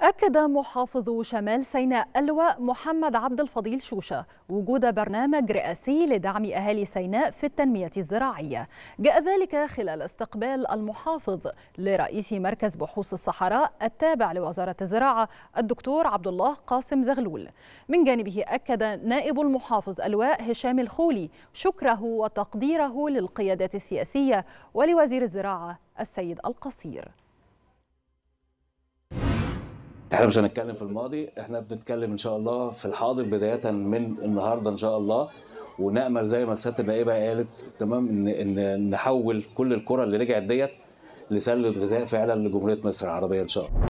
أكد محافظ شمال سيناء ألواء محمد عبد الفضيل شوشة وجود برنامج رئاسي لدعم أهالي سيناء في التنمية الزراعية جاء ذلك خلال استقبال المحافظ لرئيس مركز بحوث الصحراء التابع لوزارة الزراعة الدكتور عبد الله قاسم زغلول من جانبه أكد نائب المحافظ ألواء هشام الخولي شكره وتقديره للقيادات السياسية ولوزير الزراعة السيد القصير احنا مش هنتكلم في الماضي احنا بنتكلم ان شاء الله في الحاضر بدايه من النهارده ان شاء الله ونامل زي ما سياده النائبه قالت تمام ان ان نحول كل الكره اللي رجعت ديت لسله غذاء فعلا لجمهوريه مصر العربيه ان شاء الله